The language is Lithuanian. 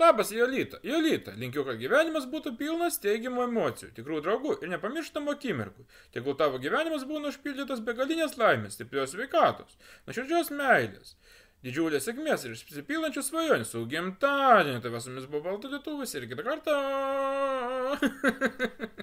Labas, Jolita, Jolita, linkiu, kad gyvenimas būtų pilnas teigiamų emocijų, tikrų draugų ir nepamirštamų akimirkų. Tegul tavo gyvenimas būna užpildytas begalinės laimės, stiprios veikatos, nuoširdžios meilės, didžiulės sėkmės ir išsipilančių svajonių. Su gimtadieniu tavęs su mumis buvo Baltų Lietuvas ir kitą kartą.